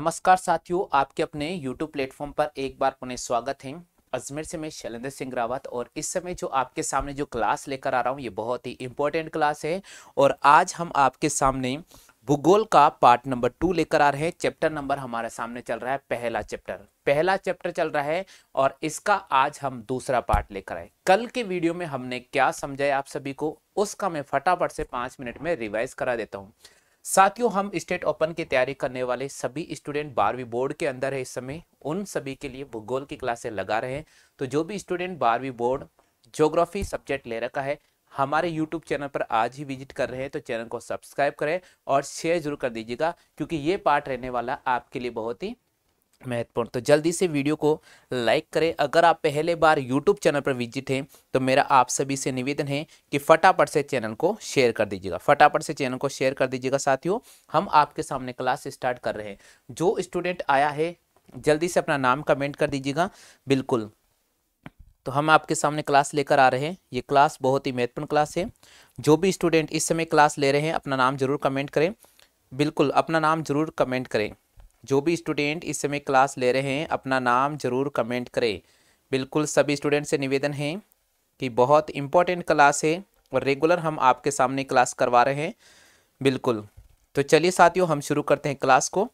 नमस्कार साथियों आपके अपने YouTube प्लेटफॉर्म पर एक बार पुनः स्वागत है अजमेर से मैं शैलेंद्र सिंह रावत और इस समय जो आपके सामने जो क्लास लेकर आ रहा हूँ ये बहुत ही इम्पोर्टेंट क्लास है और आज हम आपके सामने भूगोल का पार्ट नंबर टू लेकर आ रहे हैं चैप्टर नंबर हमारे सामने चल रहा है पहला चैप्टर पहला चैप्टर चल रहा है और इसका आज हम दूसरा पार्ट लेकर आए कल के वीडियो में हमने क्या समझाया आप सभी को उसका मैं फटाफट से पांच मिनट में रिवाइज करा देता हूँ साथियों हम स्टेट ओपन की तैयारी करने वाले सभी स्टूडेंट बारहवीं बोर्ड के अंदर है इस समय उन सभी के लिए भूगोल की क्लासे लगा रहे हैं तो जो भी स्टूडेंट बारहवीं बोर्ड ज्योग्राफी सब्जेक्ट ले रखा है हमारे यूट्यूब चैनल पर आज ही विजिट कर रहे हैं तो चैनल को सब्सक्राइब करें और शेयर जरूर कर दीजिएगा क्योंकि ये पार्ट रहने वाला आपके लिए बहुत ही महत्वपूर्ण तो जल्दी से वीडियो को लाइक करें अगर आप पहले बार यूट्यूब चैनल पर विजिट हैं तो मेरा आप सभी से निवेदन है कि फटाफट से चैनल को शेयर कर दीजिएगा फटाफट से चैनल को शेयर कर दीजिएगा साथियों हम आपके सामने क्लास स्टार्ट कर रहे हैं जो स्टूडेंट आया है जल्दी से अपना नाम कमेंट कर दीजिएगा बिल्कुल तो हम आपके सामने क्लास लेकर आ रहे हैं ये क्लास बहुत ही महत्वपूर्ण क्लास है जो भी स्टूडेंट इस समय क्लास ले रहे हैं अपना नाम जरूर कमेंट करें बिल्कुल अपना नाम जरूर कमेंट करें जो भी स्टूडेंट इस समय क्लास ले रहे हैं अपना नाम जरूर कमेंट करें बिल्कुल सभी स्टूडेंट से निवेदन है कि बहुत इम्पोर्टेंट क्लास है और रेगुलर हम आपके सामने क्लास करवा रहे हैं बिल्कुल तो चलिए साथियों हम शुरू करते हैं क्लास को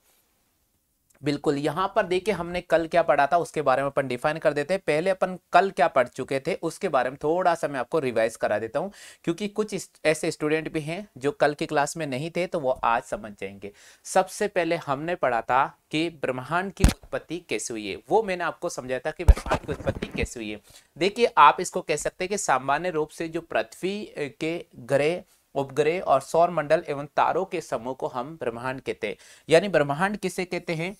बिल्कुल यहाँ पर देखिए हमने कल क्या पढ़ा था उसके बारे में अपन डिफाइन कर देते हैं पहले अपन कल क्या पढ़ चुके थे उसके बारे में थोड़ा सा मैं आपको रिवाइज करा देता हूँ क्योंकि कुछ ऐसे स्टूडेंट भी हैं जो कल की क्लास में नहीं थे तो वो आज समझ जाएंगे सबसे पहले हमने पढ़ा था कि ब्रह्मांड की उत्पत्ति कैसे हुई है वो मैंने आपको समझाया था कि ब्रह्मांड की उत्पत्ति कैसे हुई है देखिए आप इसको कह सकते हैं कि सामान्य रूप से जो पृथ्वी के ग्रह उपग्रह और सौर मंडल एवं तारों के समूह को हम ब्रह्मांड कहते हैं यानी ब्रह्मांड किसे कहते हैं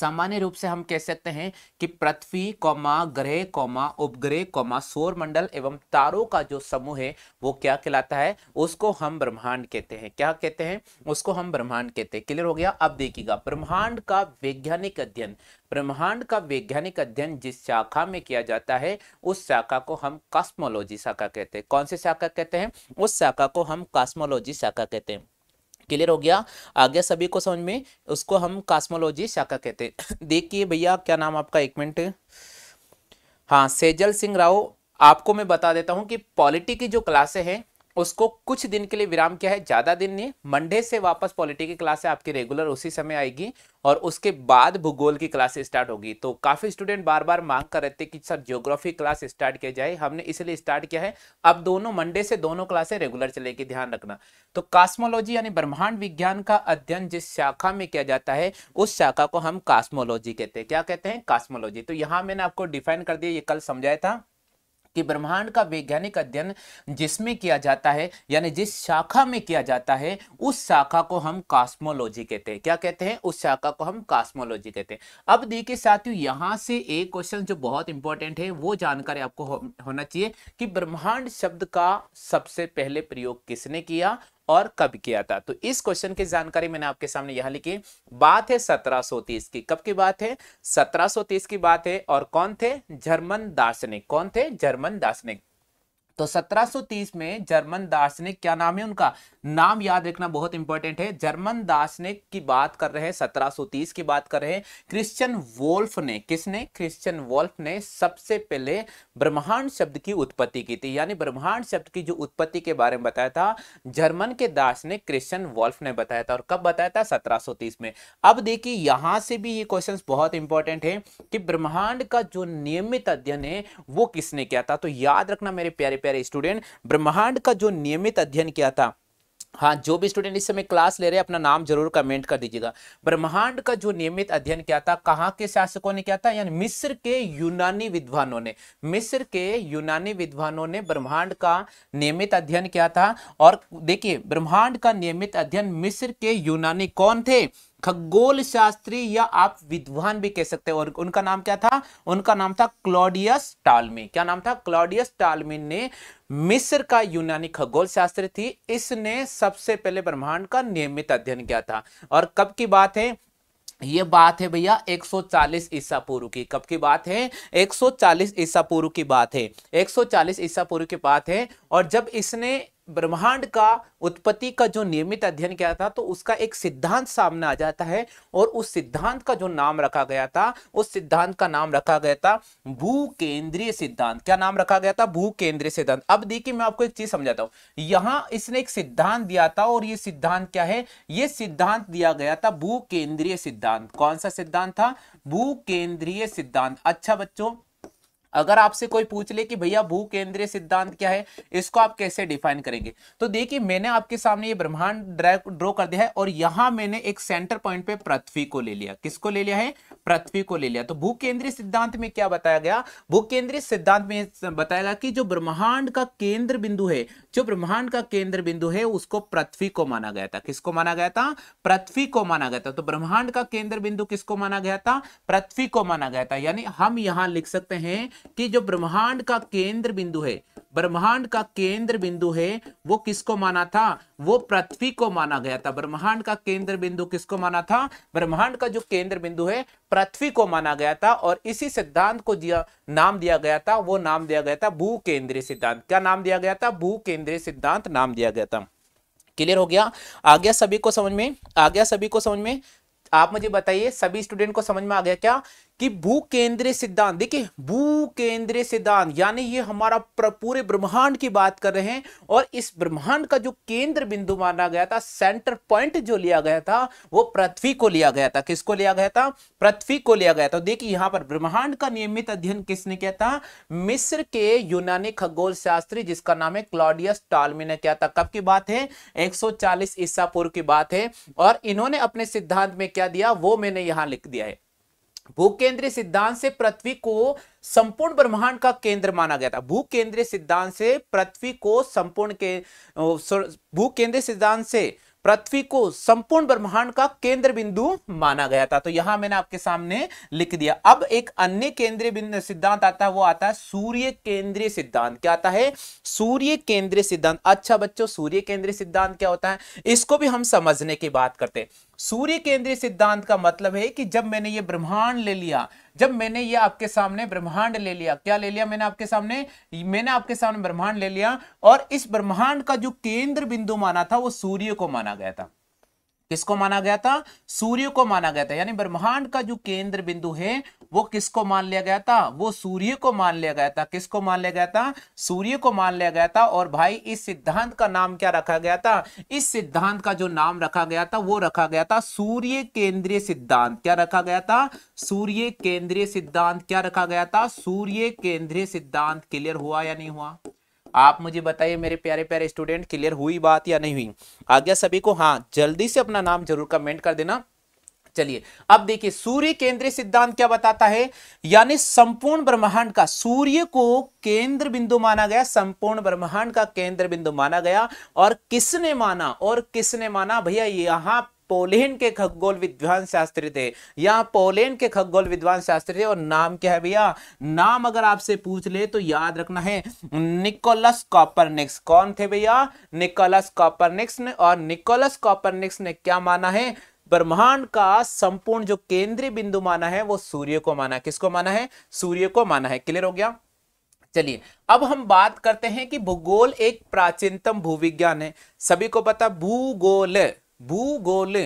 सामान्य रूप से हम कह सकते हैं कि पृथ्वी कौमा ग्रह कौमा उपग्रह कौमा सौर मंडल एवं तारों का जो समूह है वो क्या कहलाता है उसको हम ब्रह्मांड कहते हैं क्या कहते हैं उसको हम ब्रह्मांड कहते हैं क्लियर हो गया अब देखिएगा ब्रह्मांड का वैज्ञानिक अध्ययन ब्रह्मांड का वैज्ञानिक अध्ययन जिस शाखा में किया जाता है उस शाखा को हम कॉस्मोलॉजी शाखा कहते हैं कौन सी शाखा कहते हैं उस शाखा को हम कॉस्मोलॉजी शाखा कहते हैं क्लियर हो गया आ गया सभी को समझ में उसको हम कास्मोलॉजी शाखा कहते हैं देखिए भैया क्या नाम आपका एक मिनट हाँ सेजल सिंह राव आपको मैं बता देता हूँ कि पॉलिटी की जो क्लासे हैं उसको कुछ दिन के लिए विराम किया है ज़्यादा दिन नहीं मंडे से वापस पॉलिटी की क्लास है आपकी रेगुलर उसी समय आएगी और उसके बाद भूगोल की क्लास स्टार्ट होगी तो काफ़ी स्टूडेंट बार बार मांग कर रहे थे कि सर ज्योग्राफी क्लास स्टार्ट किया जाए हमने इसलिए स्टार्ट किया है अब दोनों मंडे से दोनों क्लासे रेगुलर चलेगी ध्यान रखना तो कास्मोलॉजी यानी ब्रह्मांड विज्ञान का अध्ययन जिस शाखा में किया जाता है उस शाखा को हम कास्मोलॉजी कहते हैं क्या कहते हैं कास्मोलॉजी तो यहाँ मैंने आपको डिफाइन कर दिया ये कल समझाया था कि ब्रह्मांड का वैज्ञानिक अध्ययन जिसमें किया जाता है यानी जिस शाखा में किया जाता है उस शाखा को हम कास्मोलॉजी कहते हैं क्या कहते हैं उस शाखा को हम कास्मोलॉजी कहते हैं अब देखिए साथियों यहाँ से एक क्वेश्चन जो बहुत इंपॉर्टेंट है वो जानकारी आपको हो, होना चाहिए कि ब्रह्मांड शब्द का सबसे पहले प्रयोग किसने किया और कब किया था तो इस क्वेश्चन की जानकारी मैंने आपके सामने यहां लिखी बात है 1730 की कब की बात है 1730 की बात है और कौन थे जर्मन दार्शनिक कौन थे जर्मन दार्शनिक तो 1730 में जर्मन दार्शनिक क्या नाम है उनका नाम याद रखना बहुत इंपॉर्टेंट है जर्मन दार्शनिक की बात कर रहे हैं 1730 की बात कर रहे हैं क्रिश्चियन वोल्फ ने किसने क्रिश्चियन वोल्फ ने सबसे पहले ब्रह्मांड शब्द की उत्पत्ति की थी यानी ब्रह्मांड शब्द की जो उत्पत्ति के बारे में बताया था जर्मन के दार्शनिक क्रिश्चियन वोल्फ ने बताया था और कब बताया था सत्रह में अब देखिए यहां से भी ये क्वेश्चन बहुत इंपॉर्टेंट है कि ब्रह्मांड का जो नियमित अध्ययन है वो किसने किया था तो याद रखना मेरे प्यारे प्यारे प्यारे स्टूडेंट ब्रह्मांड का जो नियमित अध्ययन किया था हाँ जो भी स्टूडेंट इस समय क्लास ले रहे हैं अपना नाम जरूर कमेंट कर दीजिएगा ब्रह्मांड का जो नियमित अध्ययन किया था कहाँ के शासकों ने किया था यानी मिस्र के यूनानी विद्वानों ने मिस्र के यूनानी विद्वानों ने ब्रह्मांड का नियमित अध्ययन किया था और देखिए ब्रह्मांड का नियमित अध्ययन मिस्र के यूनानी कौन थे खगोल शास्त्री या आप विद्वान भी कह सकते हैं और उनका नाम क्या था उनका नाम था क्लोडियस टालमी क्या नाम था क्लोडियस टालमी ने मिस्र का यूनानी खगोल शास्त्री थी इसने सबसे पहले ब्रह्मांड का नियमित अध्ययन किया था और कब की बात है ये बात है भैया 140 ईसा पूर्व की कब की बात है 140 ईसा पूर्व की बात है 140 ईसा पूर्व की बात है और जब इसने ब्रह्मांड का उत्पत्ति का जो नियमित अध्ययन किया था तो उसका एक सिद्धांत सामने आ जाता है और उस सिद्धांत का जो नाम रखा गया था उस सिद्धांत का नाम रखा गया था भू केंद्रीय सिद्धांत क्या नाम रखा गया था भू केंद्रीय सिद्धांत अब देखिए मैं आपको एक चीज समझाता हूं यहां इसने एक सिद्धांत दिया था और ये सिद्धांत क्या है ये सिद्धांत दिया गया था भू केंद्रीय सिद्धांत कौन सा सिद्धांत था भू केंद्रीय सिद्धांत अच्छा बच्चों अगर आपसे कोई पूछ ले कि भैया भू केंद्रीय सिद्धांत क्या है इसको आप कैसे डिफाइन करेंगे तो देखिए मैंने आपके सामने ये ब्रह्मांड ड्रॉ कर दिया है और यहां मैंने एक सेंटर पॉइंट पे पृथ्वी को ले लिया किसको ले लिया है पृथ्वी को ले लिया तो भू केंद्रीय सिद्धांत में क्या बताया गया भू केंद्रीय सिद्धांत में बताया गया कि जो ब्रह्मांड का केंद्र बिंदु है जो ब्रह्मांड का केंद्र बिंदु है उसको पृथ्वी को माना गया था किसको माना गया था पृथ्वी को माना गया था तो ब्रह्मांड का केंद्र बिंदु किसको माना गया था पृथ्वी को माना गया था यानी हम यहां लिख सकते हैं कि जो ब्रह्मांड का केंद्र बिंदु है ब्रह्मांड का केंद्र बिंदु है वो किसको माना था वो पृथ्वी को माना गया था ब्रह्मांड का केंद्र बिंदु किसको माना था ब्रह्मांड का जो केंद्र बिंदु है पृथ्वी को माना गया था और इसी सिद्धांत को दिया नाम दिया गया था वो नाम दिया गया था भू केंद्रीय सिद्धांत क्या नाम दिया गया था भू केंद्रीय सिद्धांत नाम दिया गया था क्लियर हो गया आ गया सभी को समझ में आ गया सभी को समझ में आप मुझे बताइए सभी स्टूडेंट को समझ में आ गया क्या कि भू केंद्रीय सिद्धांत देखिए भू केंद्रीय सिद्धांत यानी ये हमारा पूरे ब्रह्मांड की बात कर रहे हैं और इस ब्रह्मांड का जो केंद्र बिंदु माना गया था सेंटर पॉइंट जो लिया गया था वो पृथ्वी को लिया गया था किसको लिया गया था पृथ्वी को लिया गया था देखिए यहां पर ब्रह्मांड का नियमित अध्ययन किसने किया था मिस्र के यूनानी खगोल शास्त्री जिसका नाम है क्लॉडियस टालमी ने किया था कब की बात है एक ईसा पूर्व की बात है और इन्होंने अपने सिद्धांत में क्या दिया वो मैंने यहां लिख दिया है भू केंद्रीय सिद्धांत से पृथ्वी को संपूर्ण ब्रह्मांड का केंद्र माना गया था भू केंद्रीय सिद्धांत से पृथ्वी को संपूर्ण के भू केंद्रीय सिद्धांत से पृथ्वी को संपूर्ण ब्रह्मांड का केंद्र बिंदु माना गया था तो यहां मैंने आपके सामने लिख दिया अब एक अन्य केंद्रीय बिंदु सिद्धांत आता है वो आता है सूर्य केंद्रीय सिद्धांत क्या आता है सूर्य केंद्रीय सिद्धांत अच्छा बच्चों सूर्य केंद्रीय सिद्धांत क्या होता है इसको भी हम समझने की बात करते हैं सूर्य केंद्रीय सिद्धांत का मतलब है कि जब मैंने ये ब्रह्मांड ले लिया जब मैंने ये आपके सामने ब्रह्मांड ले लिया क्या ले लिया मैंने आपके सामने मैंने आपके सामने ब्रह्मांड ले लिया और इस ब्रह्मांड का जो केंद्र बिंदु माना था वो सूर्य को माना गया था किसको माना गया था सूर्य को माना गया था यानी ब्रह्मांड का जो केंद्र बिंदु है वो किसको मान लिया गया था वो सूर्य को मान लिया गया था किसको मान लिया गया था सूर्य को मान लिया गया था और भाई इस सिद्धांत का नाम क्या रखा गया था इस सिद्धांत का जो नाम रखा गया था वो रखा गया था सूर्य केंद्रीय सिद्धांत क्या रखा गया था सूर्य केंद्रीय सिद्धांत क्या रखा गया था सूर्य केंद्रीय सिद्धांत क्लियर हुआ या नहीं हुआ आप मुझे बताइए मेरे प्यारे प्यारे स्टूडेंट क्लियर हुई बात या नहीं हुई आज्ञा सभी को हाँ जल्दी से अपना नाम जरूर कमेंट कर देना चलिए अब देखिए सूर्य केंद्रीय सिद्धांत क्या बताता है यानी संपूर्ण ब्रह्मांड का सूर्य को केंद्र बिंदु माना गया संपूर्ण ब्रह्मांड का केंद्र बिंदु माना गया और किसने माना और किसने माना भैया यहां पोलैंड के खगोल विद्वान शास्त्री थे या पोलैंड के खगोल विद्वान शास्त्री थे और नाम क्या है भैया नाम अगर आपसे पूछ ले तो याद रखना है निकोलस कॉपरनिक्स कौन थे भैया निकोलस कॉपरनिक्स ने और निकोलस कॉपरनिक्स ने क्या माना है ब्रह्मांड का संपूर्ण जो केंद्रीय बिंदु माना है वो सूर्य को माना है किसको माना है सूर्य को माना है क्लियर हो गया चलिए अब हम बात करते हैं कि भूगोल एक प्राचीनतम भूविज्ञान है सभी को पता भूगोल भूगोल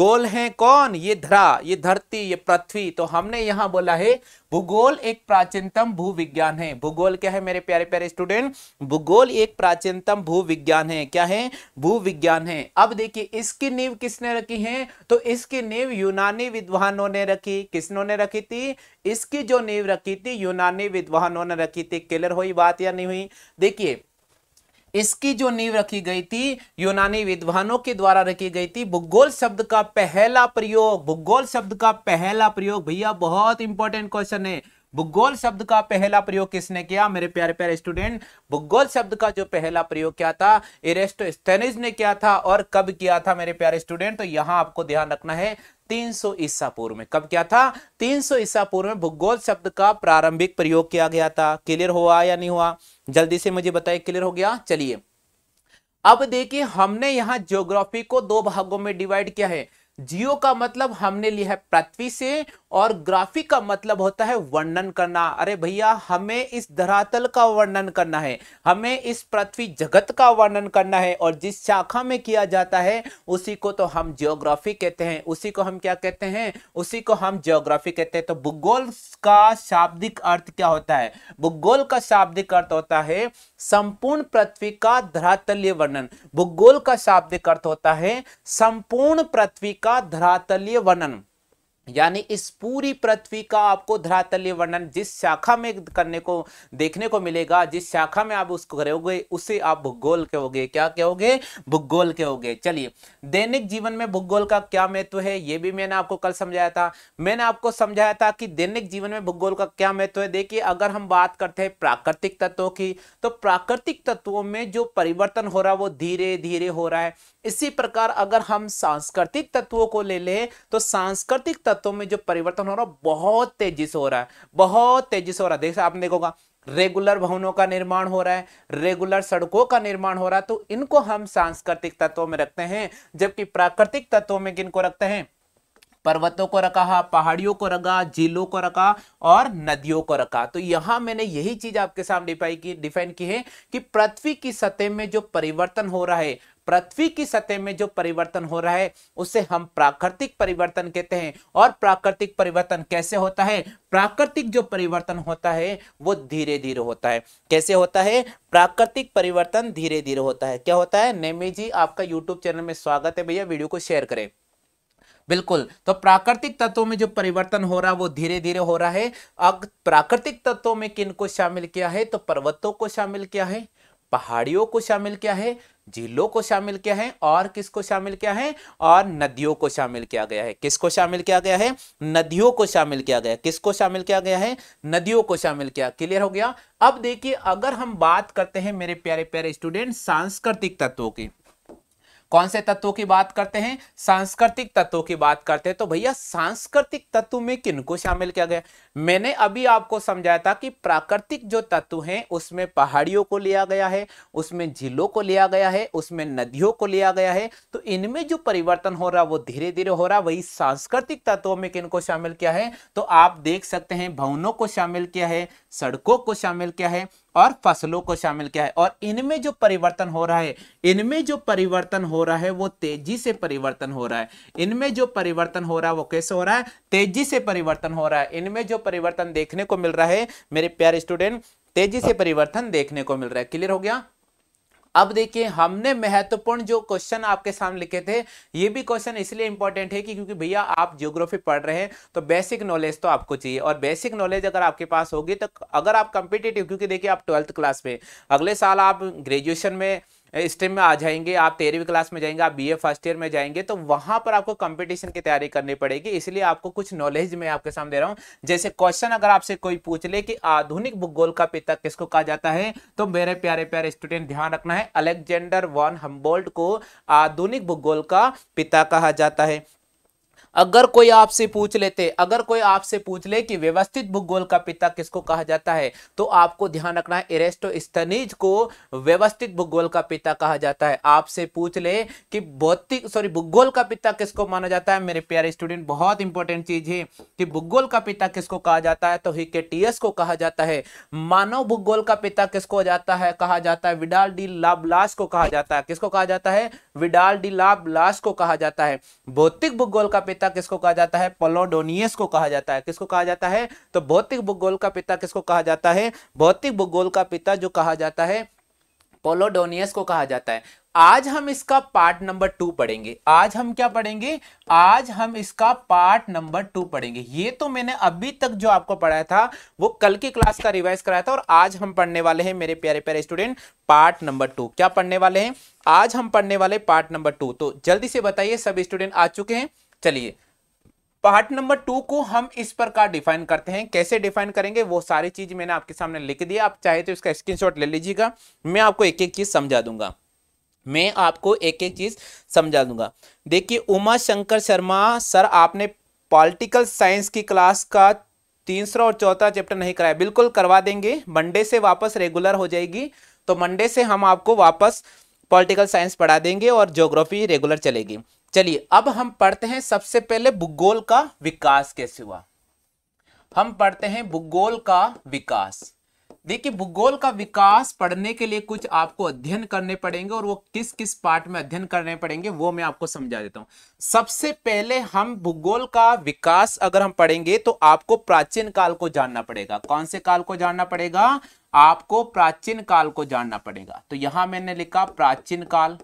गोल है कौन ये धरा ये धरती ये पृथ्वी तो हमने यहां बोला है भूगोल एक प्राचीनतम भू विज्ञान है भूगोल क्या है मेरे प्यारे प्यारे स्टूडेंट भूगोल एक प्राचीनतम भू विज्ञान है क्या है भू विज्ञान है अब देखिए इसकी नींव किसने रखी है तो इसकी नींव यूनानी विद्वानों ने रखी किसनों ने रखी थी इसकी जो नींव रखी थी यूनानी विद्वानों ने रखी थी क्लियर हुई बात या नहीं हुई देखिए इसकी जो नींव रखी गई थी यूनानी विद्वानों के द्वारा रखी गई थी भूगोल शब्द का पहला प्रयोग भूगोल शब्द का पहला प्रयोग भैया बहुत इंपॉर्टेंट क्वेश्चन है भूगोल शब्द का पहला प्रयोग किसने किया मेरे प्यारे प्यारे स्टूडेंट भूगोल शब्द का जो पहला प्रयोग क्या था इरेस्टोस्थेनिज ने किया था और कब किया था मेरे प्यारे स्टूडेंट तो यहां आपको ध्यान रखना है 300 ईसा पूर्व में कब क्या था 300 ईसा पूर्व में भूगोल शब्द का प्रारंभिक प्रयोग किया गया था क्लियर हुआ या नहीं हुआ जल्दी से मुझे बताइए क्लियर हो गया चलिए अब देखिए हमने यहां ज्योग्राफी को दो भागों में डिवाइड किया है जियो का मतलब हमने लिया है पृथ्वी से और ग्राफिक का मतलब होता है वर्णन करना अरे भैया हमें इस धरातल का वर्णन करना है हमें इस पृथ्वी जगत का वर्णन करना है और जिस शाखा में किया जाता है उसी को तो हम जियोग्राफी कहते हैं उसी को हम क्या कहते हैं उसी को हम जियोग्राफी कहते हैं तो भूगोल का शाब्दिक अर्थ क्या होता है भूगोल का शाब्दिक अर्थ होता है संपूर्ण पृथ्वी का धरातल्य वर्णन भूगोल का शाब्दिक अर्थ होता है संपूर्ण पृथ्वी का धरातलीय वर्णन यानी इस पूरी पृथ्वी का आपको धरातल्य वर्णन जिस शाखा में करने को देखने को मिलेगा जिस शाखा में आप उसको करोगे उसे आप भूगोल कहोगे क्या कहोगे भूगोल कहोगे चलिए दैनिक जीवन में भूगोल का क्या महत्व है ये भी मैंने आपको कल समझाया था मैंने आपको समझाया था कि दैनिक जीवन में भूगोल का क्या महत्व है देखिए अगर हम बात करते हैं प्राकृतिक तत्वों की तो प्राकृतिक तत्वों में जो परिवर्तन हो रहा है वो धीरे धीरे हो रहा है इसी प्रकार अगर हम सांस्कृतिक तत्वों को ले लें तो सांस्कृतिक तत्वों में जो परिवर्तन हो रहा है बहुत तेजी से हो रहा है बहुत तेजी से हो रहा है देख आपने देखोगा रेगुलर भवनों का निर्माण हो रहा है रेगुलर सड़कों का निर्माण हो रहा है तो इनको हम सांस्कृतिक तत्वों में रखते हैं जबकि प्राकृतिक तत्वों में किन रखते हैं पर्वतों को रखा पहाड़ियों को रखा झीलों को रखा और नदियों को रखा तो यहाँ मैंने यही चीज आपके सामने डिफाइन की है कि पृथ्वी की सतह में जो परिवर्तन हो रहा है पृथ्वी की सतह में जो परिवर्तन हो रहा है उसे हम प्राकृतिक परिवर्तन कहते हैं और प्राकृतिक परिवर्तन कैसे होता है प्राकृतिक जो परिवर्तन होता है वो धीरे धीरे होता है कैसे होता है प्राकृतिक परिवर्तन धीरे धीरे होता है क्या होता है नेमी जी आपका यूट्यूब चैनल में स्वागत है भैया वीडियो को शेयर करें बिल्कुल तो प्राकृतिक तत्वों में जो परिवर्तन हो रहा है वो धीरे धीरे हो रहा है अब प्राकृतिक तत्वों में किन को शामिल किया है तो पर्वतों को शामिल किया है पहाड़ियों को शामिल किया है झीलों को शामिल किया है और किसको शामिल किया है और नदियों को शामिल किया गया है किसको शामिल किया गया है नदियों को शामिल किया गया किसको शामिल किया गया है नदियों को शामिल किया क्लियर हो गया अब देखिए अगर हम बात करते हैं मेरे प्यारे प्यारे स्टूडेंट सांस्कृतिक तत्वों की कौन से तत्वों की बात करते हैं सांस्कृतिक तत्वों की बात करते हैं तो भैया सांस्कृतिक तत्व में किनको शामिल किया गया मैंने अभी आपको समझाया था कि प्राकृतिक जो तत्व हैं उसमें पहाड़ियों को लिया गया है उसमें झीलों को लिया गया है उसमें नदियों को लिया गया है तो इनमें जो परिवर्तन हो रहा वो धीरे धीरे हो रहा वही सांस्कृतिक तत्वों में किनको शामिल किया है तो आप देख सकते हैं भवनों को शामिल किया है सड़कों को शामिल किया है और फसलों को शामिल किया है और इनमें जो परिवर्तन हो रहा है इनमें जो परिवर्तन हो रहा है वो तेजी से परिवर्तन हो रहा है इनमें जो परिवर्तन हो रहा है वो कैसे हो रहा है तेजी से परिवर्तन हो रहा है इनमें जो परिवर्तन देखने को मिल रहा है मेरे प्यारे स्टूडेंट तेजी से परिवर्तन देखने को मिल रहा है क्लियर हो गया अब देखिए हमने महत्वपूर्ण जो क्वेश्चन आपके सामने लिखे थे ये भी क्वेश्चन इसलिए इंपॉर्टेंट है कि क्योंकि भैया आप जियोग्राफी पढ़ रहे हैं तो बेसिक नॉलेज तो आपको चाहिए और बेसिक नॉलेज अगर आपके पास होगी तो अगर आप कंपिटेटिव क्योंकि देखिए आप ट्वेल्थ क्लास में अगले साल आप ग्रेजुएशन में स्ट्रीम में आ जाएंगे आप तेरहवीं क्लास में जाएंगे आप बीए फर्स्ट ईयर में जाएंगे तो वहां पर आपको कंपटीशन की तैयारी करनी पड़ेगी इसलिए आपको कुछ नॉलेज मैं आपके सामने दे रहा हूँ जैसे क्वेश्चन अगर आपसे कोई पूछ ले कि आधुनिक भूगोल का पिता किसको कहा जाता है तो मेरे प्यारे प्यारे स्टूडेंट ध्यान रखना है अलेक्जेंडर वॉन हम्बोल्ट को आधुनिक भूगोल का पिता कहा जाता है अगर कोई आपसे पूछ लेते अगर कोई आपसे पूछ ले कि व्यवस्थित भूगोल का पिता किसको कहा जाता है तो आपको ध्यान रखना है एरेस्टो स्तनीज को व्यवस्थित भूगोल का पिता कहा जाता है आपसे पूछ ले कि भौतिक सॉरी भूगोल का पिता किसको माना जाता है मेरे प्यारे स्टूडेंट बहुत इंपॉर्टेंट चीज है कि भूगोल का पिता किसको कहा जाता है तो हिकेटियस को कहा जाता है मानव भूगोल का पिता किसको जाता है कहा जाता है विडाल डी लाबलास को कहा जाता है किसको कहा जाता है विडाल डी लाब्लास को कहा जाता है भौतिक भूगोल का पिता किसको कहा जाता है पोलोडोनियस को कहा जाता है किसको कहा जाता है तो भौतिक भूगोल का पिता किसको कहा जाता है भौतिक भूगोल का पिता जो कहा जाता है पोलोडोनियस को कहा जाता है आज हम इसका पार्ट नंबर टू पढ़ेंगे आज हम क्या पढ़ेंगे आज हम इसका पार्ट नंबर टू पढ़ेंगे ये तो मैंने अभी तक जो आपको पढ़ाया था वो कल की क्लास का रिवाइज कराया था और आज हम पढ़ने वाले हैं मेरे प्यारे प्यारे स्टूडेंट पार्ट नंबर टू क्या पढ़ने वाले हैं आज हम पढ़ने वाले पार्ट नंबर टू तो जल्दी से बताइए सब स्टूडेंट आ चुके हैं चलिए पार्ट नंबर टू को हम इस प्रकार डिफाइन करते हैं कैसे डिफाइन करेंगे वो सारी चीज मैंने आपके सामने लिख दिया आप चाहे तो इसका स्क्रीनशॉट ले लीजिएगा मैं आपको एक एक चीज समझा दूंगा मैं आपको एक एक चीज़ समझा दूंगा देखिए उमा शंकर शर्मा सर आपने पॉलिटिकल साइंस की क्लास का तीसरा और चौथा चैप्टर नहीं कराया बिल्कुल करवा देंगे मंडे से वापस रेगुलर हो जाएगी तो मंडे से हम आपको वापस पॉलिटिकल साइंस पढ़ा देंगे और ज्योग्राफी रेगुलर चलेगी चलिए अब हम पढ़ते हैं सबसे पहले भूगोल का विकास कैसे हुआ हम पढ़ते हैं भूगोल का विकास देखिए भूगोल का विकास पढ़ने के लिए कुछ आपको अध्ययन करने पड़ेंगे और वो किस किस पार्ट में अध्ययन करने पड़ेंगे वो मैं आपको समझा देता हूँ सबसे पहले हम भूगोल का विकास अगर हम पढ़ेंगे तो आपको प्राचीन काल को जानना पड़ेगा कौन से काल को जानना पड़ेगा आपको प्राचीन काल को जानना पड़ेगा तो यहां मैंने लिखा प्राचीन काल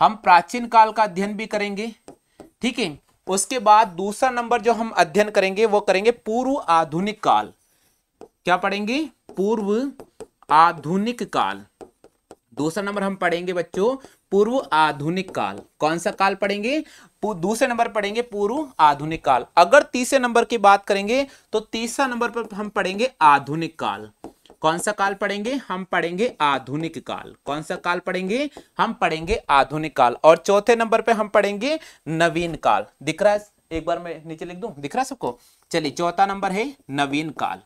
हम प्राचीन काल का अध्ययन भी करेंगे ठीक है उसके बाद दूसरा नंबर जो हम अध्ययन करेंगे वो करेंगे पूर्व आधुनिक काल क्या पढ़ेंगे पूर्व आधुनिक काल दूसरा नंबर हम पढ़ेंगे बच्चों पूर्व आधुनिक काल कौन सा काल पढ़ेंगे दूसरे नंबर पढ़ेंगे पूर्व आधुनिक काल अगर तीसरे नंबर की बात करेंगे तो तीसरा नंबर पर हम पढ़ेंगे आधुनिक काल कौन सा काल पढ़ेंगे हम पढ़ेंगे आधुनिक काल कौन सा काल पढ़ेंगे हम पढ़ेंगे आधुनिक काल और चौथे नंबर पे हम पढ़ेंगे नवीन काल दिख रहा है एक बार मैं नीचे लिख दूं दिख रहा है सबको चलिए चौथा नंबर है नवीन काल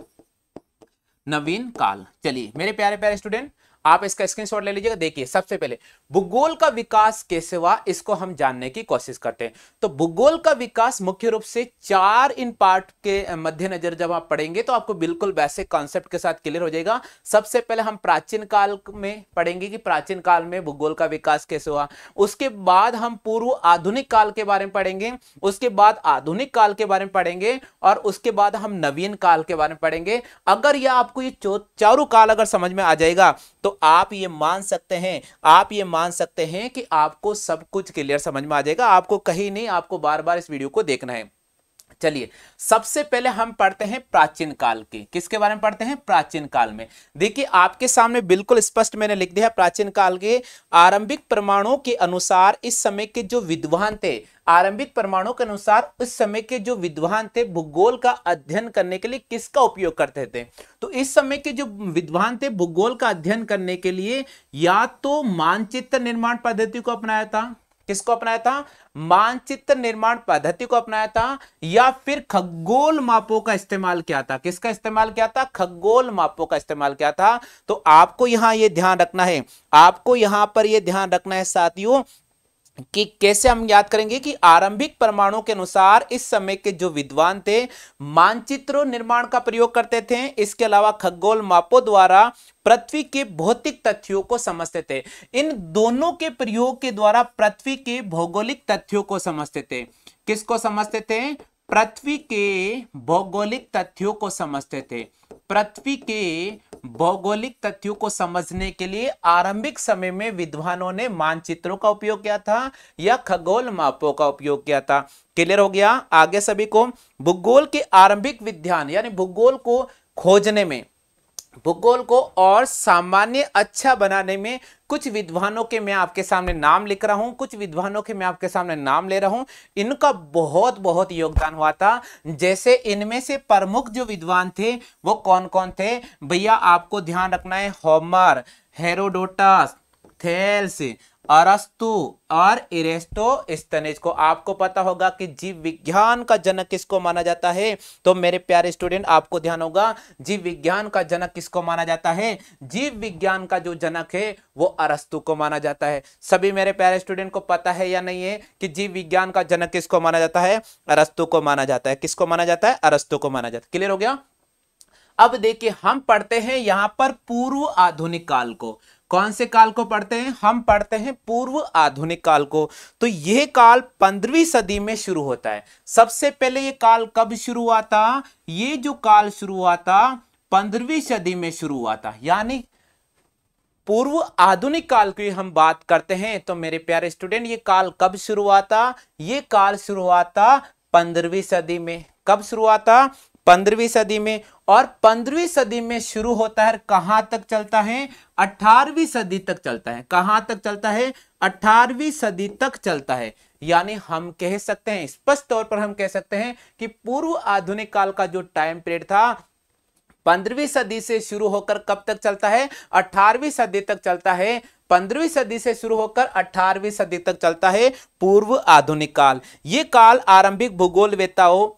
नवीन काल चलिए मेरे प्यारे प्यारे स्टूडेंट आप इसका स्क्रीनशॉट ले लीजिएगा देखिए सबसे पहले भूगोल का विकास कैसे हुआ इसको हम जानने की कोशिश करते हैं तो भूगोल का विकास मुख्य रूप से चार इन पार्ट के मध्य नजर जब आप पढ़ेंगे तो आपको बिल्कुल वैसे कॉन्सेप्ट के साथ क्लियर हो जाएगा सबसे पहले हम प्राचीन काल में पढ़ेंगे कि प्राचीन काल में भूगोल का विकास कैसे हुआ उसके बाद हम पूर्व आधुनिक काल के बारे में पढ़ेंगे उसके बाद आधुनिक काल के बारे में पढ़ेंगे और उसके बाद हम नवीन काल के बारे में पढ़ेंगे अगर यह आपको ये चारों काल अगर समझ में आ जाएगा तो तो आप ये मान सकते हैं आप ये मान सकते हैं कि आपको सब कुछ क्लियर समझ में आ जाएगा आपको कहीं नहीं आपको बार बार इस वीडियो को देखना है चलिए सबसे पहले हम पढ़ते हैं प्राचीन काल के किसके बारे में पढ़ते हैं प्राचीन काल में देखिए आपके सामने बिल्कुल स्पष्ट मैंने लिख दिया प्राचीन काल के आरंभिक प्रमाणों के अनुसार इस समय के जो विद्वान थे आरंभिक प्रमाणों के अनुसार उस समय के जो विद्वान थे भूगोल का अध्ययन करने के लिए किसका उपयोग करते थे तो इस समय के जो विद्वान थे भूगोल का अध्ययन करने के लिए या तो मानचित्र निर्माण पद्धति को अपनाया था किसको अपनाया था मानचित्र निर्माण पद्धति को अपनाया था या फिर खगोल मापों का इस्तेमाल किया था किसका इस्तेमाल किया था खगोल मापों का इस्तेमाल किया था तो आपको यहां यह ध्यान रखना है आपको यहां पर यह ध्यान रखना है साथियों कि कैसे हम याद करेंगे कि आरंभिक प्रमाणों के अनुसार इस समय के जो विद्वान थे मानचित्र निर्माण का प्रयोग करते थे इसके अलावा खगोल मापों द्वारा पृथ्वी के भौतिक तथ्यों को समझते थे इन दोनों के प्रयोग के द्वारा पृथ्वी के भौगोलिक तथ्यों को समझते थे किसको समझते थे पृथ्वी के भौगोलिक तथ्यों को समझते थे पृथ्वी के भौगोलिक तथ्यों को समझने के लिए आरंभिक समय में विद्वानों ने मानचित्रों का उपयोग किया था या खगोल मापों का उपयोग किया था क्लियर हो गया आगे सभी को भूगोल के आरंभिक विज्ञान यानी भूगोल को खोजने में भूगोल को और सामान्य अच्छा बनाने में कुछ विद्वानों के मैं आपके सामने नाम लिख रहा हूँ कुछ विद्वानों के मैं आपके सामने नाम ले रहा हूँ इनका बहुत बहुत योगदान हुआ था जैसे इनमें से प्रमुख जो विद्वान थे वो कौन कौन थे भैया आपको ध्यान रखना है होमर हेरोडोटस थेल्स अरस्तु और इरेस्टो स्तनेज को आपको पता होगा कि जीव विज्ञान का जनक किसको माना जाता है तो मेरे प्यारे स्टूडेंट आपको ध्यान होगा जीव विज्ञान का जनक किसको माना जाता है जीव विज्ञान का जो जनक है वो अरस्तु को माना जाता है सभी मेरे प्यारे स्टूडेंट को पता है या नहीं है कि जीव विज्ञान का जनक किसको माना जाता है अरस्तु को माना जाता है किसको माना जाता है अरस्तु को माना जाता है क्लियर हो गया अब देखिए हम पढ़ते हैं यहां पर पूर्व आधुनिक काल को कौन से काल को पढ़ते हैं हम पढ़ते हैं पूर्व आधुनिक काल को तो यह काल पंद्रहवीं सदी में शुरू होता है सबसे पहले यह काल कब शुरू हुआ था ये जो काल शुरू हुआ था पंद्रहवीं सदी में शुरू हुआ था यानी पूर्व आधुनिक काल की हम बात करते हैं तो मेरे प्यारे स्टूडेंट ये काल कब शुरू हुआ था ये काल शुरू हुआ था पंद्रहवीं सदी में कब शुरू हुआ था पंद्रहवीं सदी में और पंद्रहवीं सदी में शुरू होता है कहां तक चलता है अठारहवीं सदी तक चलता है कहां तक चलता है अठारहवीं सदी तक चलता है यानी हम कह सकते हैं स्पष्ट तौर पर हम कह सकते हैं कि पूर्व आधुनिक काल का जो टाइम पीरियड था पंद्रहवीं सदी से शुरू होकर कब तक चलता है अठारहवीं सदी तक चलता है पंद्रहवीं सदी से शुरू होकर अठारहवीं सदी तक चलता है पूर्व आधुनिक काल ये काल आरंभिक भूगोलवेताओं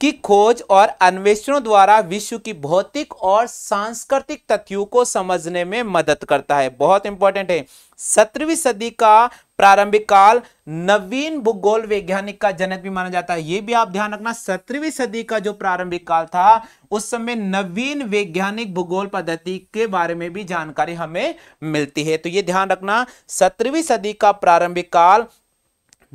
की खोज और अन्वेषणों द्वारा विश्व की भौतिक और सांस्कृतिक तथ्यों को समझने में मदद करता है बहुत इंपॉर्टेंट है सत्रहवीं सदी का प्रारंभिक काल नवीन भूगोल वैज्ञानिक का जनक भी माना जाता है यह भी आप ध्यान रखना सत्रहवीं सदी का जो प्रारंभिक काल था उस समय नवीन वैज्ञानिक भूगोल पद्धति के बारे में भी जानकारी हमें मिलती है तो ये ध्यान रखना सत्रहवीं सदी का प्रारंभिक काल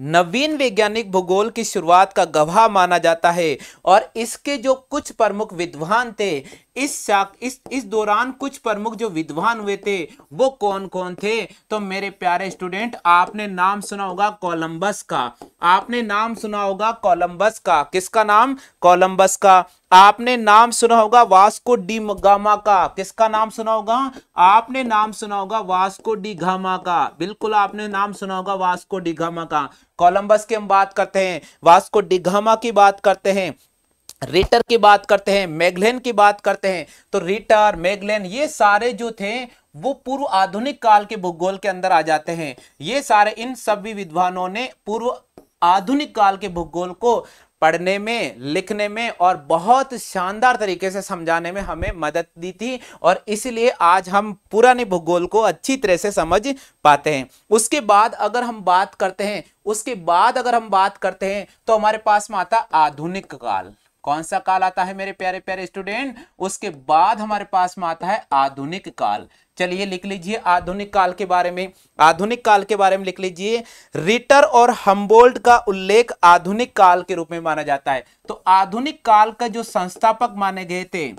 नवीन वैज्ञानिक भूगोल की शुरुआत का गवाह माना जाता है और इसके जो कुछ प्रमुख विद्वान थे इस शक इस इस दौरान कुछ प्रमुख जो विद्वान हुए थे वो कौन कौन थे तो मेरे प्यारे स्टूडेंट आपने नाम सुना होगा कोलंबस का आपने नाम सुना होगा कोलंबस का किसका नाम कोलंबस का आपने नाम सुना होगा वास्को डी गामा का किसका नाम सुना होगा आपने नाम सुना होगा वास्को डी गामा का बिल्कुल आपने नाम सुना होगा वास्को डी गामा का कोलंबस की हम बात करते हैं वास्को डी गामा की बात करते हैं रिटर की बात करते हैं मैगलेन की बात करते हैं तो रिटर मैगलेन ये सारे जो थे वो पूर्व आधुनिक काल के भूगोल के अंदर आ जाते हैं ये सारे इन सभी विद्वानों ने पूर्व आधुनिक काल के भूगोल को पढ़ने में लिखने में और बहुत शानदार तरीके से समझाने में हमें मदद दी थी और इसलिए आज हम पुराने भूगोल को अच्छी तरह से समझ पाते हैं उसके बाद अगर हम बात करते हैं उसके बाद अगर हम बात करते हैं तो हमारे पास में आता आधुनिक काल कौन सा काल आता है मेरे प्यारे प्यारे स्टूडेंट उसके बाद हमारे पास में आता है आधुनिक काल चलिए लिख लीजिए आधुनिक काल के बारे में आधुनिक काल के बारे में लिख लीजिए रिटर और हम्बोल्ड का उल्लेख आधुनिक काल के रूप में माना जाता है तो आधुनिक काल का जो संस्थापक माने गए थे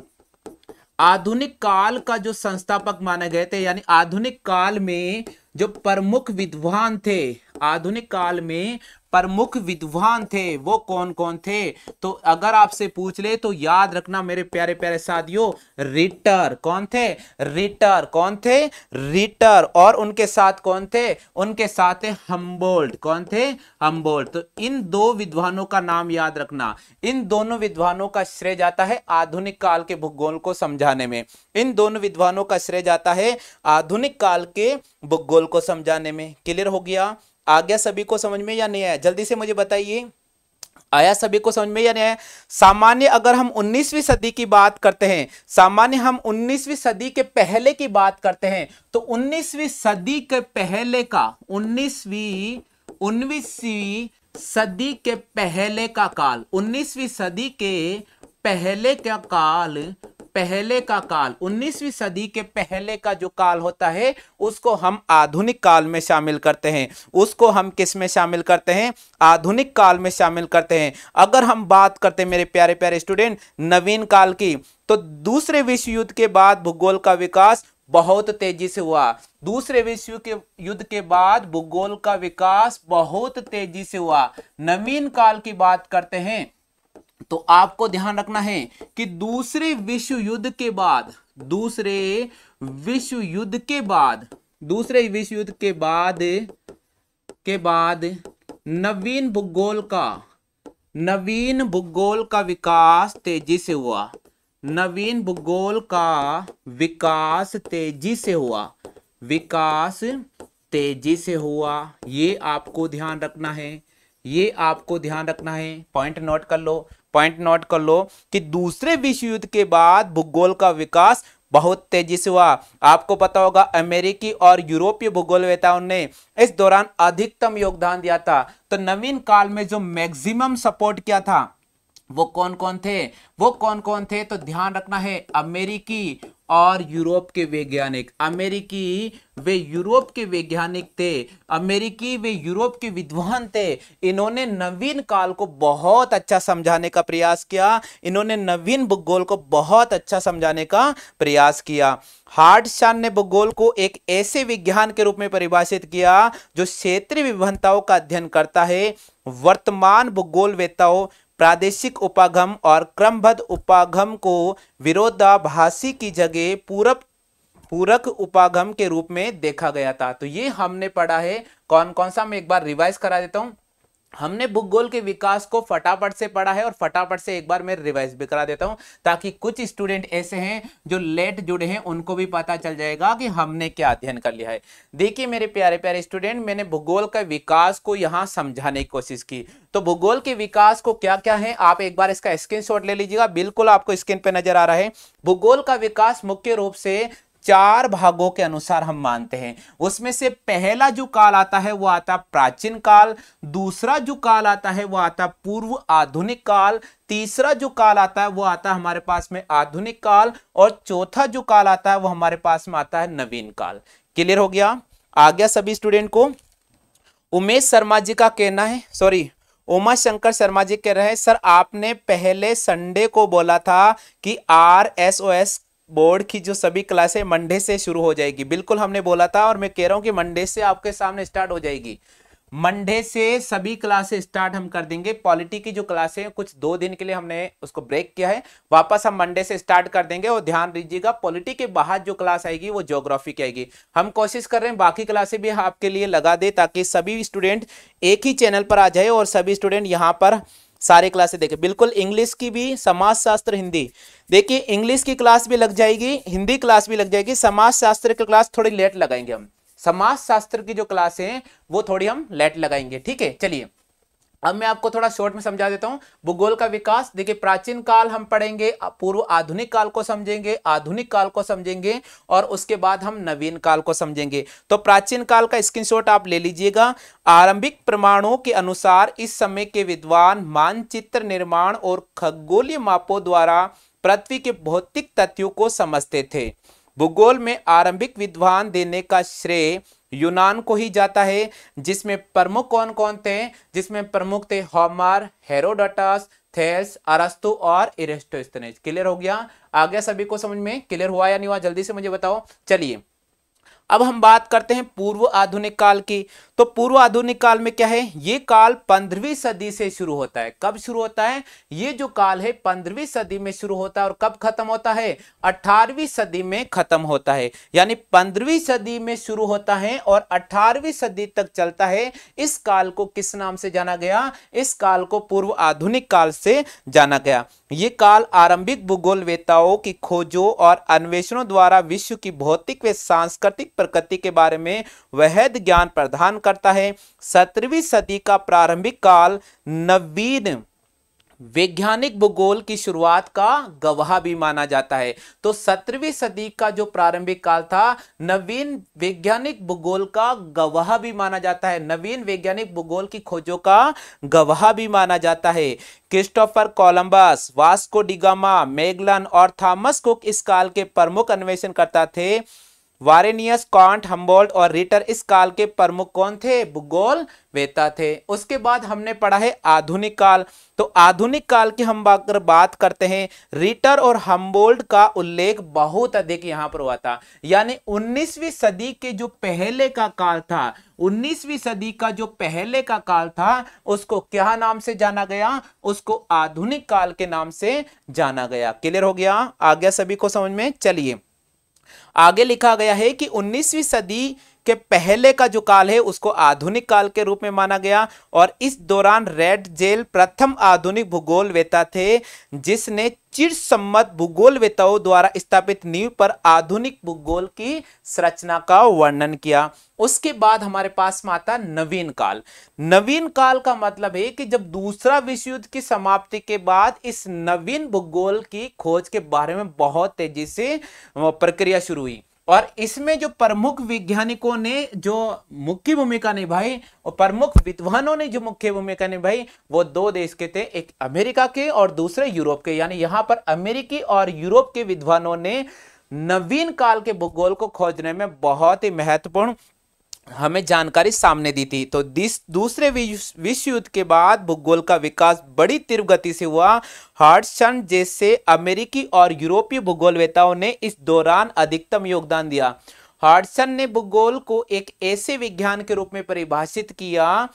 आधुनिक काल का जो संस्थापक माने गए थे यानी आधुनिक काल में जो प्रमुख विद्वान थे आधुनिक काल में प्रमुख विद्वान थे वो कौन कौन थे तो अगर आपसे पूछ ले तो याद रखना मेरे प्यारे प्यारे साथियों रिटर कौन थे रिटर कौन थे रिटर और उनके साथ कौन थे उनके साथ है हम्बोल्ट कौन थे हम्बोल्ट तो इन दो विद्वानों का नाम याद रखना इन दोनों विद्वानों का श्रेय जाता है आधुनिक काल के भूगोल को समझाने में इन दोनों विद्वानों का श्रेय जाता है आधुनिक काल के भूगोल को समझाने में क्लियर हो गया आ गया सभी को समझ में या नहीं आया जल्दी से मुझे बताइए आया सभी को समझ में या नहीं आया सामान्य अगर हम 19वीं सदी की बात करते हैं सामान्य हम 19वीं सदी के पहले की बात करते हैं तो 19वीं सदी के पहले का 19वीं 19वीं सदी के पहले का काल 19वीं सदी के पहले का काल पहले का काल 19वीं सदी के पहले का जो काल होता है उसको हम आधुनिक काल में शामिल करते हैं उसको हम किस में शामिल करते हैं आधुनिक काल में शामिल करते हैं अगर हम बात करते हैं मेरे प्यारे प्यारे स्टूडेंट नवीन काल की तो दूसरे विश्व युद्ध के बाद भूगोल का विकास बहुत तेजी से हुआ दूसरे विश्व के युद्ध के बाद भूगोल का विकास बहुत तेजी से हुआ नवीन काल की बात करते हैं तो आपको ध्यान रखना है कि दूसरे विश्व युद्ध के बाद दूसरे विश्व युद्ध के बाद दूसरे विश्व युद्ध के बाद के बाद नवीन भूगोल का नवीन भूगोल का विकास तेजी से हुआ नवीन भूगोल का विकास तेजी से हुआ विकास तेजी से हुआ ये आपको ध्यान रखना है ये आपको ध्यान रखना है पॉइंट नोट कर लो पॉइंट नोट कर लो कि दूसरे विश्व युद्ध के बाद भूगोल का विकास बहुत तेजी से हुआ आपको पता होगा अमेरिकी और यूरोपीय भूगोलवेताओं ने इस दौरान अधिकतम योगदान दिया था तो नवीन काल में जो मैक्सिमम सपोर्ट किया था वो कौन कौन थे वो कौन कौन थे तो ध्यान रखना है अमेरिकी और यूरोप के वैज्ञानिक अमेरिकी वे यूरोप के वैज्ञानिक थे अमेरिकी वे यूरोप के विद्वान थे इन्होंने नवीन काल को बहुत अच्छा समझाने का प्रयास किया इन्होंने नवीन भूगोल को बहुत अच्छा समझाने का प्रयास किया हार्डशान ने भूगोल को एक ऐसे विज्ञान के रूप में परिभाषित किया जो क्षेत्रीय विभिन्नताओं का अध्ययन करता है वर्तमान भूगोल वेताओं प्रादेशिक उपागम और क्रमबद्ध उपागम को विरोधाभासी की जगह पूरक पूरक उपागम के रूप में देखा गया था तो ये हमने पढ़ा है कौन कौन सा मैं एक बार रिवाइज करा देता हूँ हमने भूगोल के विकास को फटाफट से पढ़ा है और फटाफट से एक बार मैं रिवाइज भी करा देता हूं ताकि कुछ स्टूडेंट ऐसे हैं जो लेट जुड़े हैं उनको भी पता चल जाएगा कि हमने क्या अध्ययन कर लिया है देखिए मेरे प्यारे प्यारे स्टूडेंट मैंने भूगोल का विकास को यहाँ समझाने की कोशिश की तो भूगोल के विकास को क्या क्या है आप एक बार इसका स्क्रीन ले लीजिएगा बिल्कुल आपको स्क्रीन पर नजर आ रहा है भूगोल का विकास मुख्य रूप से चार भागों के अनुसार हम मानते हैं उसमें से पहला जो काल आता है वो आता प्राचीन काल दूसरा जो काल आता है वो आता पूर्व आधुनिक काल तीसरा जो काल आता है वो आता हमारे पास में आधुनिक काल और चौथा जो काल आता है वो हमारे पास में आता है नवीन काल क्लियर हो गया आ गया सभी स्टूडेंट को उमेश शर्मा जी का कहना है सॉरी उमा शंकर शर्मा जी कह रहे हैं सर आपने पहले संडे को बोला था कि R S O S board की जो सभी क्लासें मंडे से शुरू हो जाएगी बिल्कुल हमने बोला था और मैं कह रहा हूँ कि मंडे से आपके सामने स्टार्ट हो जाएगी मंडे से सभी क्लासें स्टार्ट हम कर देंगे पॉलिटी की जो क्लासें हैं कुछ दो दिन के लिए हमने उसको ब्रेक किया है वापस हम मंडे से स्टार्ट कर देंगे और ध्यान दीजिएगा पॉलिटी के बाहर जो क्लास आएगी वो ज्योग्राफी की आएगी हम कोशिश कर रहे हैं बाकी क्लासें भी आपके लिए लगा दे ताकि सभी स्टूडेंट एक ही चैनल पर आ जाए और सभी स्टूडेंट यहाँ पर सारे क्लासे देखे बिल्कुल इंग्लिश की भी समाज शास्त्र हिंदी देखिए इंग्लिश की क्लास भी लग जाएगी हिंदी क्लास भी लग जाएगी समाज शास्त्र की क्लास थोड़ी लेट लगाएंगे हम समाज शास्त्र की जो क्लास है वो थोड़ी हम लेट लगाएंगे ठीक है चलिए अब मैं आपको थोड़ा शॉर्ट में समझा देता हूँ भूगोल का विकास देखिए प्राचीन काल हम पढ़ेंगे पूर्व आधुनिक काल को समझेंगे आधुनिक काल को समझेंगे और उसके बाद हम नवीन काल को समझेंगे तो प्राचीन काल का स्क्रीनशॉट आप ले लीजिएगा आरंभिक प्रमाणों के अनुसार इस समय के विद्वान मानचित्र निर्माण और खगोलीय मापों द्वारा पृथ्वी के भौतिक तथ्यों को समझते थे भूगोल में आरंभिक विद्वान देने का श्रेय यूनान को ही जाता है जिसमें प्रमुख कौन कौन थे जिसमें प्रमुख थे हॉमार हेरोडोटस थेस अरस्तु और इरेस्टोस्तनेज क्लियर हो गया आ गया सभी को समझ में क्लियर हुआ या नहीं हुआ जल्दी से मुझे बताओ चलिए अब हम बात करते हैं पूर्व आधुनिक काल की तो पूर्व आधुनिक काल में क्या है ये काल पंद्रहवीं सदी से शुरू होता है कब शुरू होता है ये जो काल है पंद्रहवीं सदी में शुरू होता है और कब खत्म होता है अठारहवीं सदी में खत्म होता है यानी पंद्रहवीं सदी में शुरू होता है और अठारहवीं सदी तक चलता है इस काल को किस नाम से जाना गया इस काल को पूर्व आधुनिक काल से जाना गया ये काल आरंभिक भूगोल वेताओं की खोजों और अन्वेषणों द्वारा विश्व की भौतिक व सांस्कृतिक प्रकृति के बारे में वैध ज्ञान प्रदान करता है सत्रहवीं सदी का प्रारंभिक काल नवीन वैज्ञानिक भूगोल की शुरुआत का गवाह भी माना जाता है तो सत्रहवीं सदी का जो प्रारंभिक काल था नवीन वैज्ञानिक भूगोल का गवाह भी माना जाता है नवीन वैज्ञानिक भूगोल की खोजों का गवाह भी माना जाता है Christopher Columbus Vasco da Gama Magellan और थॉमस कुक इस काल के प्रमुख करता थे वारेनियस कॉन्ट हम्बोल्ट और रिटर इस काल के प्रमुख कौन थे भूगोल वेता थे उसके बाद हमने पढ़ा है आधुनिक काल तो आधुनिक काल की हम अगर बात करते हैं रिटर और हम्बोल्ट का उल्लेख बहुत अधिक यहाँ पर हुआ था यानी उन्नीसवीं सदी के जो पहले का काल था उन्नीसवीं सदी का जो पहले का काल था उसको क्या नाम से जाना गया उसको आधुनिक काल के नाम से जाना गया क्लियर हो गया आ गया सभी को समझ में चलिए आगे लिखा गया है कि 19वीं सदी के पहले का जो काल है उसको आधुनिक काल के रूप में माना गया और इस दौरान रेड जेल प्रथम आधुनिक भूगोल वेता थे जिसने चिर सम्मत भूगोल वेताओं द्वारा स्थापित नींव पर आधुनिक भूगोल की संरचना का वर्णन किया उसके बाद हमारे पास में आता नवीन काल नवीन काल का मतलब है कि जब दूसरा विश्व युद्ध की समाप्ति के बाद इस नवीन भूगोल की खोज के बारे में बहुत तेजी से प्रक्रिया शुरू हुई और इसमें जो प्रमुख वैज्ञानिकों ने जो मुख्य भूमिका निभाई और प्रमुख विद्वानों ने जो मुख्य भूमिका निभाई वो दो देश के थे एक अमेरिका के और दूसरे यूरोप के यानी यहां पर अमेरिकी और यूरोप के विद्वानों ने नवीन काल के भूगोल को खोजने में बहुत ही महत्वपूर्ण हमें जानकारी सामने दी थी तो दिस दूसरे विश्व युद्ध के बाद भूगोल का विकास बड़ी तीव्र गति से हुआ हार्डसन जैसे अमेरिकी और यूरोपीय भूगोलवेताओं ने इस दौरान अधिकतम योगदान दिया हार्डसन ने भूगोल को एक ऐसे विज्ञान के रूप में परिभाषित किया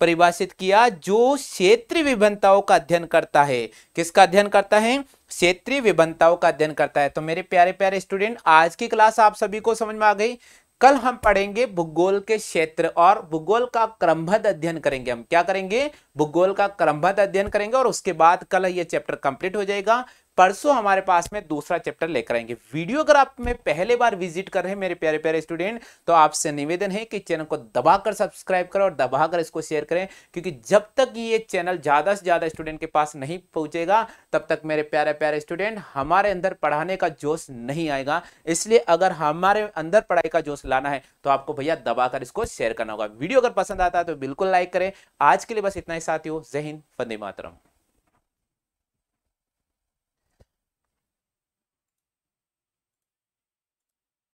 परिभाषित किया जो क्षेत्रीय विभिन्नताओं का अध्ययन करता है किसका अध्ययन करता है क्षेत्रीय विभिन्नताओं का अध्ययन करता है तो मेरे प्यारे प्यारे स्टूडेंट आज की क्लास आप सभी को समझ में आ गई कल हम पढ़ेंगे भूगोल के क्षेत्र और भूगोल का क्रमबद्ध अध्ययन करेंगे हम क्या करेंगे भूगोल का क्रमबद्ध अध्ययन करेंगे और उसके बाद कल ये चैप्टर कंप्लीट हो जाएगा परसों हमारे पास में दूसरा चैप्टर लेकर आएंगे वीडियो अगर आप में पहले बार विजिट कर रहे हैं मेरे प्यारे प्यारे स्टूडेंट तो आपसे निवेदन है कि चैनल को दबाकर सब्सक्राइब करें और दबाकर इसको शेयर करें क्योंकि जब तक ये चैनल ज़्यादा से ज़्यादा स्टूडेंट के पास नहीं पहुंचेगा तब तक मेरे प्यारे प्यारे स्टूडेंट हमारे अंदर पढ़ाने का जोश नहीं आएगा इसलिए अगर हमारे अंदर पढ़ाई का जोश लाना है तो आपको भैया दबाकर इसको शेयर करना होगा वीडियो अगर पसंद आता है तो बिल्कुल लाइक करें आज के लिए बस इतना ही साथियों जहिंद हिंद वंदे मातरम